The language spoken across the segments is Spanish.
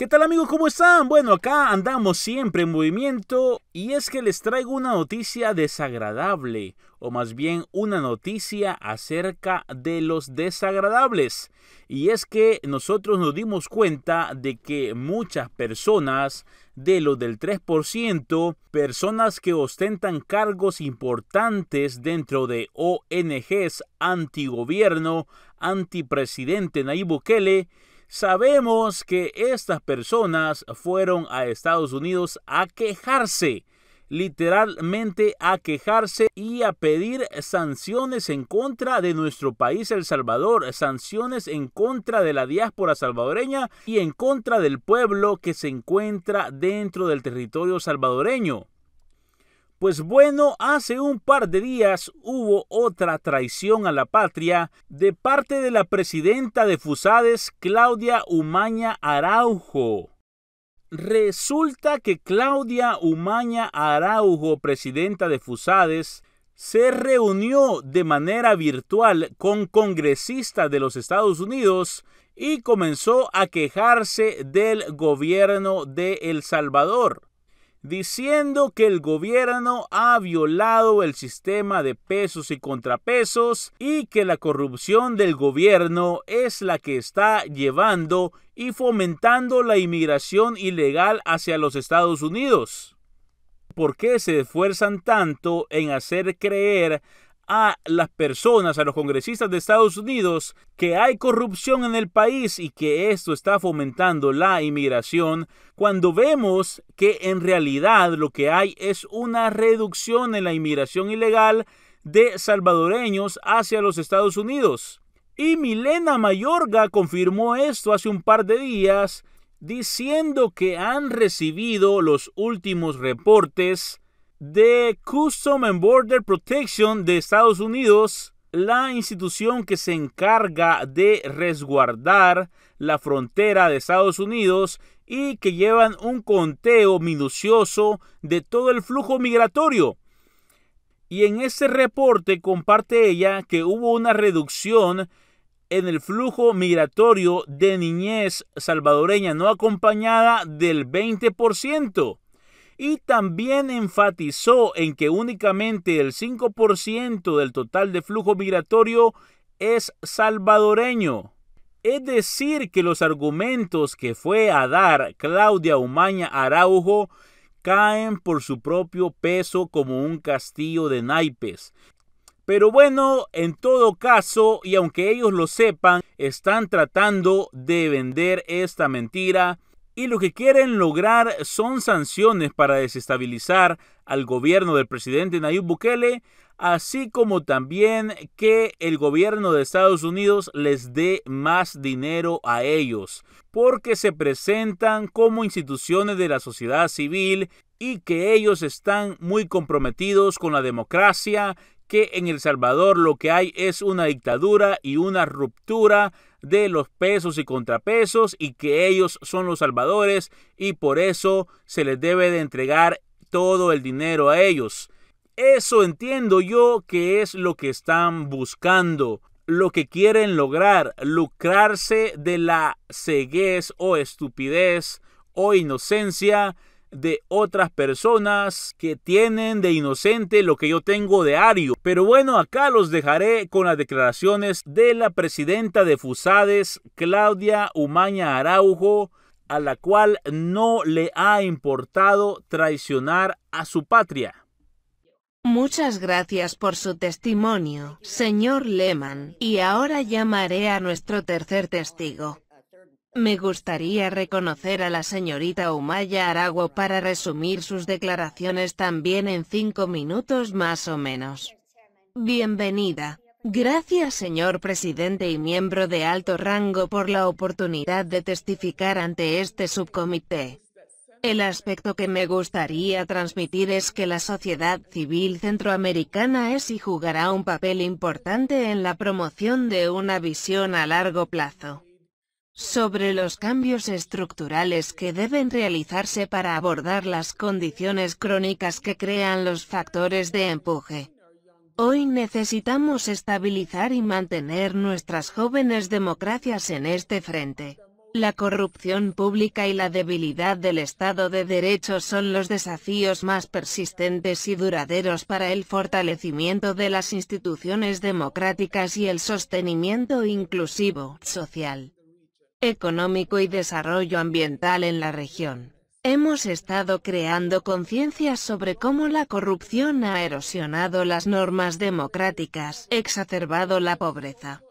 ¿Qué tal amigos? ¿Cómo están? Bueno, acá andamos siempre en movimiento y es que les traigo una noticia desagradable o más bien una noticia acerca de los desagradables. Y es que nosotros nos dimos cuenta de que muchas personas de los del 3%, personas que ostentan cargos importantes dentro de ONGs antigobierno, antipresidente Nayib Bukele, Sabemos que estas personas fueron a Estados Unidos a quejarse, literalmente a quejarse y a pedir sanciones en contra de nuestro país El Salvador, sanciones en contra de la diáspora salvadoreña y en contra del pueblo que se encuentra dentro del territorio salvadoreño. Pues bueno, hace un par de días hubo otra traición a la patria de parte de la presidenta de Fusades, Claudia Umaña Araujo. Resulta que Claudia Umaña Araujo, presidenta de Fusades, se reunió de manera virtual con congresistas de los Estados Unidos y comenzó a quejarse del gobierno de El Salvador diciendo que el gobierno ha violado el sistema de pesos y contrapesos y que la corrupción del gobierno es la que está llevando y fomentando la inmigración ilegal hacia los Estados Unidos. ¿Por qué se esfuerzan tanto en hacer creer a las personas, a los congresistas de Estados Unidos, que hay corrupción en el país y que esto está fomentando la inmigración, cuando vemos que en realidad lo que hay es una reducción en la inmigración ilegal de salvadoreños hacia los Estados Unidos. Y Milena Mayorga confirmó esto hace un par de días diciendo que han recibido los últimos reportes de Custom and Border Protection de Estados Unidos, la institución que se encarga de resguardar la frontera de Estados Unidos y que llevan un conteo minucioso de todo el flujo migratorio. Y en ese reporte comparte ella que hubo una reducción en el flujo migratorio de niñez salvadoreña no acompañada del 20% y también enfatizó en que únicamente el 5% del total de flujo migratorio es salvadoreño. Es decir, que los argumentos que fue a dar Claudia Umaña Araujo caen por su propio peso como un castillo de naipes. Pero bueno, en todo caso, y aunque ellos lo sepan, están tratando de vender esta mentira y lo que quieren lograr son sanciones para desestabilizar al gobierno del presidente Nayib Bukele, así como también que el gobierno de Estados Unidos les dé más dinero a ellos, porque se presentan como instituciones de la sociedad civil y que ellos están muy comprometidos con la democracia, que en El Salvador lo que hay es una dictadura y una ruptura de los pesos y contrapesos y que ellos son los salvadores y por eso se les debe de entregar todo el dinero a ellos. Eso entiendo yo que es lo que están buscando, lo que quieren lograr, lucrarse de la ceguez o estupidez o inocencia de otras personas que tienen de inocente lo que yo tengo de ario. Pero bueno, acá los dejaré con las declaraciones de la presidenta de Fusades, Claudia Umaña Araujo, a la cual no le ha importado traicionar a su patria. Muchas gracias por su testimonio, señor Lehman, y ahora llamaré a nuestro tercer testigo. Me gustaría reconocer a la señorita Umaya Aragua para resumir sus declaraciones también en cinco minutos más o menos. Bienvenida. Gracias señor presidente y miembro de alto rango por la oportunidad de testificar ante este subcomité. El aspecto que me gustaría transmitir es que la sociedad civil centroamericana es y jugará un papel importante en la promoción de una visión a largo plazo sobre los cambios estructurales que deben realizarse para abordar las condiciones crónicas que crean los factores de empuje. Hoy necesitamos estabilizar y mantener nuestras jóvenes democracias en este frente. La corrupción pública y la debilidad del Estado de Derecho son los desafíos más persistentes y duraderos para el fortalecimiento de las instituciones democráticas y el sostenimiento inclusivo, social económico y desarrollo ambiental en la región. Hemos estado creando conciencia sobre cómo la corrupción ha erosionado las normas democráticas, exacerbado la pobreza,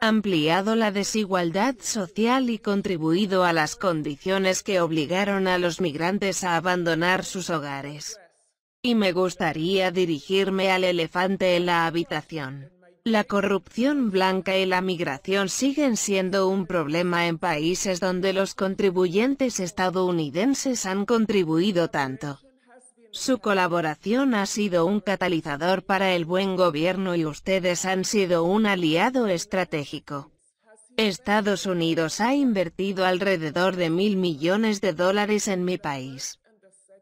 ampliado la desigualdad social y contribuido a las condiciones que obligaron a los migrantes a abandonar sus hogares. Y me gustaría dirigirme al elefante en la habitación. La corrupción blanca y la migración siguen siendo un problema en países donde los contribuyentes estadounidenses han contribuido tanto. Su colaboración ha sido un catalizador para el buen gobierno y ustedes han sido un aliado estratégico. Estados Unidos ha invertido alrededor de mil millones de dólares en mi país.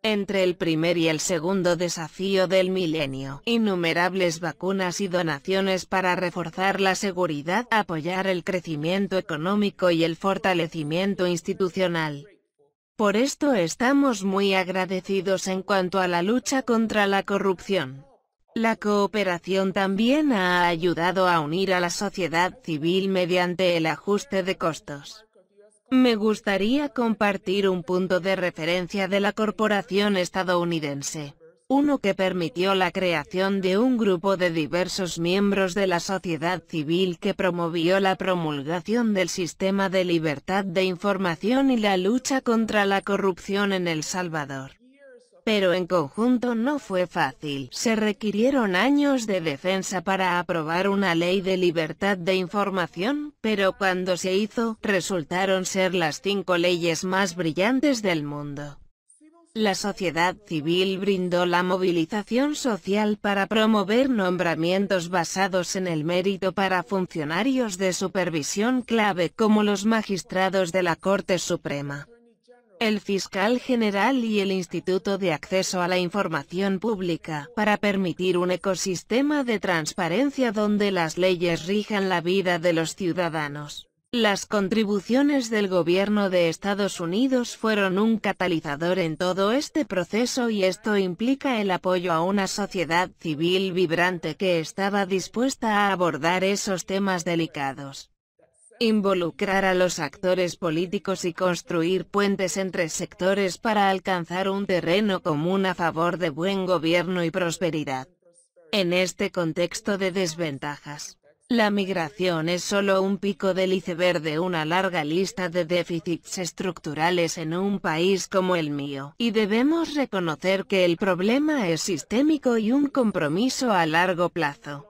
Entre el primer y el segundo desafío del milenio, innumerables vacunas y donaciones para reforzar la seguridad, apoyar el crecimiento económico y el fortalecimiento institucional. Por esto estamos muy agradecidos en cuanto a la lucha contra la corrupción. La cooperación también ha ayudado a unir a la sociedad civil mediante el ajuste de costos. Me gustaría compartir un punto de referencia de la corporación estadounidense, uno que permitió la creación de un grupo de diversos miembros de la sociedad civil que promovió la promulgación del sistema de libertad de información y la lucha contra la corrupción en El Salvador pero en conjunto no fue fácil. Se requirieron años de defensa para aprobar una ley de libertad de información, pero cuando se hizo, resultaron ser las cinco leyes más brillantes del mundo. La sociedad civil brindó la movilización social para promover nombramientos basados en el mérito para funcionarios de supervisión clave como los magistrados de la Corte Suprema el fiscal general y el Instituto de Acceso a la Información Pública, para permitir un ecosistema de transparencia donde las leyes rijan la vida de los ciudadanos. Las contribuciones del gobierno de Estados Unidos fueron un catalizador en todo este proceso y esto implica el apoyo a una sociedad civil vibrante que estaba dispuesta a abordar esos temas delicados involucrar a los actores políticos y construir puentes entre sectores para alcanzar un terreno común a favor de buen gobierno y prosperidad. En este contexto de desventajas, la migración es solo un pico del iceberg de una larga lista de déficits estructurales en un país como el mío, y debemos reconocer que el problema es sistémico y un compromiso a largo plazo.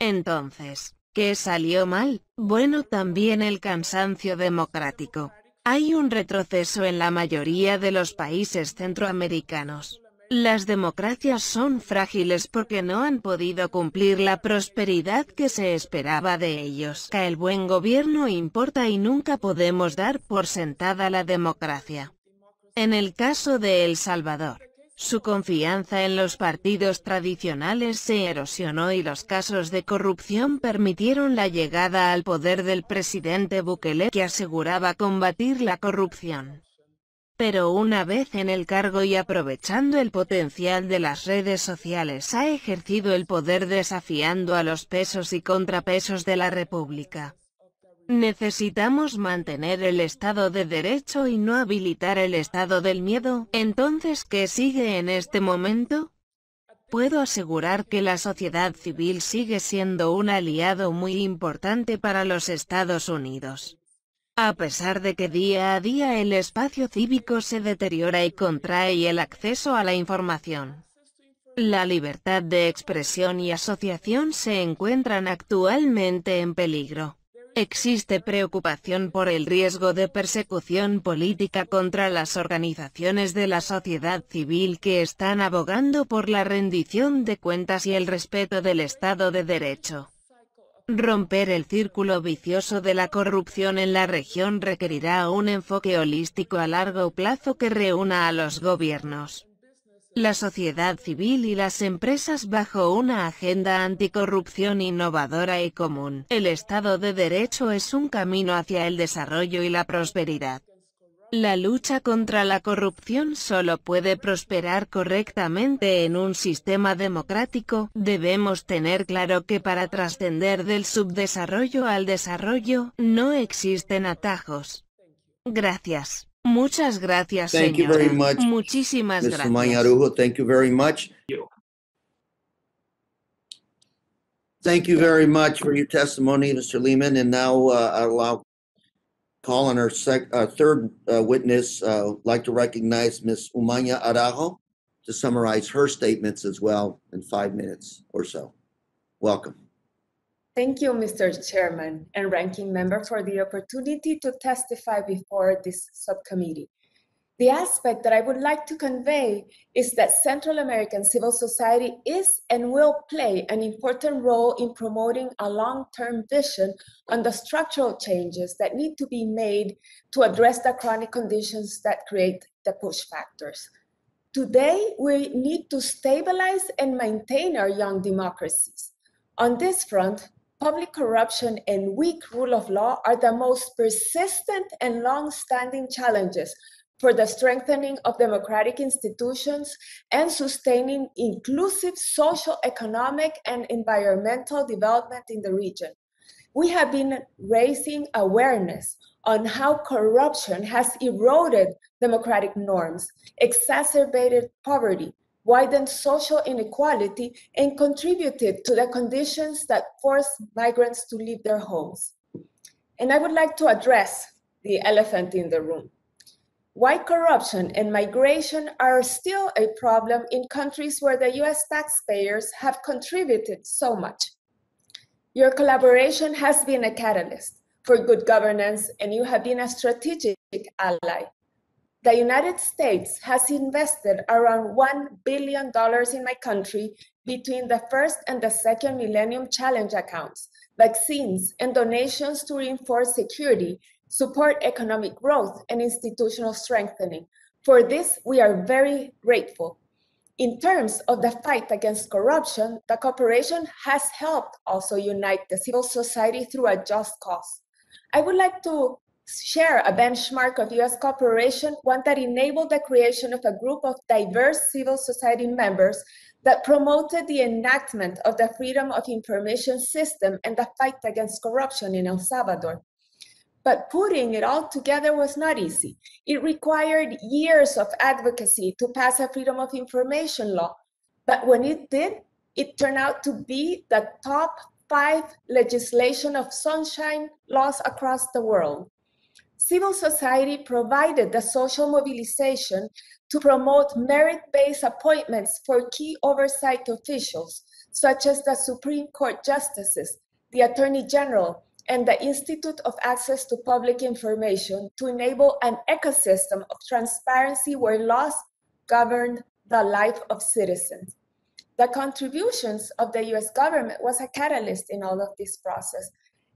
Entonces, que salió mal, bueno también el cansancio democrático. Hay un retroceso en la mayoría de los países centroamericanos. Las democracias son frágiles porque no han podido cumplir la prosperidad que se esperaba de ellos. El buen gobierno importa y nunca podemos dar por sentada la democracia. En el caso de El Salvador, su confianza en los partidos tradicionales se erosionó y los casos de corrupción permitieron la llegada al poder del presidente Bukele que aseguraba combatir la corrupción. Pero una vez en el cargo y aprovechando el potencial de las redes sociales ha ejercido el poder desafiando a los pesos y contrapesos de la República. Necesitamos mantener el Estado de Derecho y no habilitar el Estado del Miedo. Entonces, ¿qué sigue en este momento? Puedo asegurar que la sociedad civil sigue siendo un aliado muy importante para los Estados Unidos. A pesar de que día a día el espacio cívico se deteriora y contrae el acceso a la información, la libertad de expresión y asociación se encuentran actualmente en peligro. Existe preocupación por el riesgo de persecución política contra las organizaciones de la sociedad civil que están abogando por la rendición de cuentas y el respeto del Estado de Derecho. Romper el círculo vicioso de la corrupción en la región requerirá un enfoque holístico a largo plazo que reúna a los gobiernos la sociedad civil y las empresas bajo una agenda anticorrupción innovadora y común. El Estado de Derecho es un camino hacia el desarrollo y la prosperidad. La lucha contra la corrupción solo puede prosperar correctamente en un sistema democrático. Debemos tener claro que para trascender del subdesarrollo al desarrollo, no existen atajos. Gracias. Muchas gracias, Thank señora. you very much. Muchísimas Mr. gracias. Mañarujo, thank you very much. Thank you very much for your testimony, Mr. Lehman. And now uh, I allow call on our, sec- our third uh, witness. Uh, I'd like to recognize Ms. Umaña Arajo to summarize her statements as well in five minutes or so. Welcome. Thank you, Mr. Chairman and Ranking Member, for the opportunity to testify before this subcommittee. The aspect that I would like to convey is that Central American civil society is and will play an important role in promoting a long term vision on the structural changes that need to be made to address the chronic conditions that create the push factors. Today, we need to stabilize and maintain our young democracies. On this front, public corruption and weak rule of law are the most persistent and long-standing challenges for the strengthening of democratic institutions and sustaining inclusive social, economic, and environmental development in the region. We have been raising awareness on how corruption has eroded democratic norms, exacerbated poverty, widened social inequality, and contributed to the conditions that force migrants to leave their homes. And I would like to address the elephant in the room. Why corruption and migration are still a problem in countries where the US taxpayers have contributed so much. Your collaboration has been a catalyst for good governance, and you have been a strategic ally the United States has invested around $1 billion in my country between the first and the second Millennium Challenge accounts, vaccines, and donations to reinforce security, support economic growth, and institutional strengthening. For this, we are very grateful. In terms of the fight against corruption, the cooperation has helped also unite the civil society through a just cause. I would like to share a benchmark of US cooperation, one that enabled the creation of a group of diverse civil society members that promoted the enactment of the freedom of information system and the fight against corruption in El Salvador. But putting it all together was not easy. It required years of advocacy to pass a freedom of information law. But when it did, it turned out to be the top five legislation of sunshine laws across the world civil society provided the social mobilization to promote merit based appointments for key oversight officials, such as the Supreme Court justices, the Attorney General, and the Institute of Access to Public Information to enable an ecosystem of transparency where laws govern the life of citizens. The contributions of the US government was a catalyst in all of this process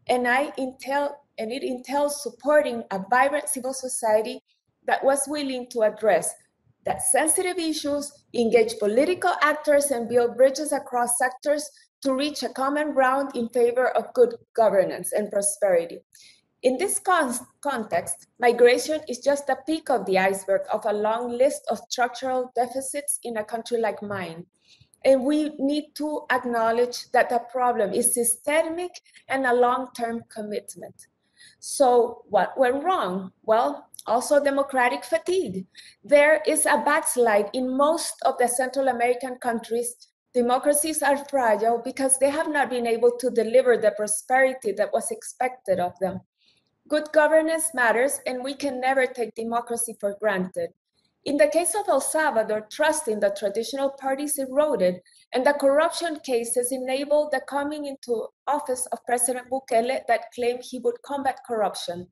and I entail and it entails supporting a vibrant civil society that was willing to address that sensitive issues, engage political actors, and build bridges across sectors to reach a common ground in favor of good governance and prosperity. In this con- context, migration is just the peak of the iceberg of a long list of structural deficits in a country like mine. And we need to acknowledge that the problem is systemic and a long term commitment. So, what went wrong? Well, also democratic fatigue. There is a backslide in most of the Central American countries. Democracies are fragile because they have not been able to deliver the prosperity that was expected of them. Good governance matters, and we can never take democracy for granted. In the case of El Salvador, trust in the traditional parties eroded, and the corruption cases enabled the coming into office of President Bukele that claimed he would combat corruption.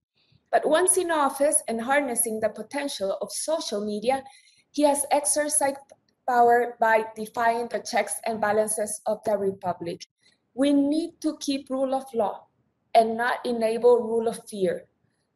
But once in office and harnessing the potential of social media, he has exercised power by defying the checks and balances of the republic. We need to keep rule of law and not enable rule of fear.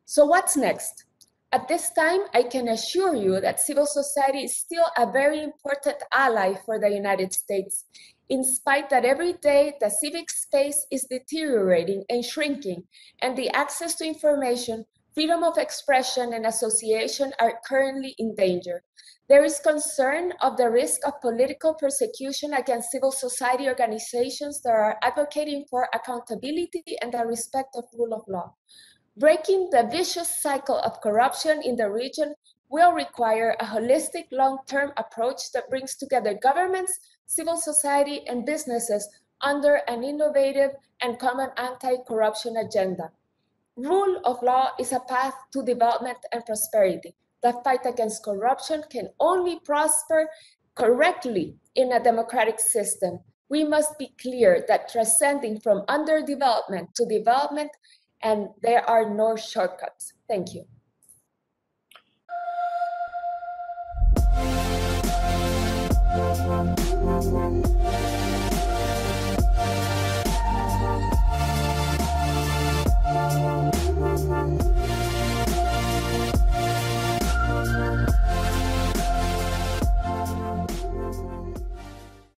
So what's next? At this time, I can assure you that civil society is still a very important ally for the United States, in spite that every day the civic space is deteriorating and shrinking, and the access to information, freedom of expression, and association are currently in danger. There is concern of the risk of political persecution against civil society organizations that are advocating for accountability and the respect of rule of law. Breaking the vicious cycle of corruption in the region will require a holistic long-term approach that brings together governments, civil society, and businesses under an innovative and common anti-corruption agenda. Rule of law is a path to development and prosperity. The fight against corruption can only prosper correctly in a democratic system. We must be clear that transcending from underdevelopment to development and there are no shortcuts. Thank you. Thank you.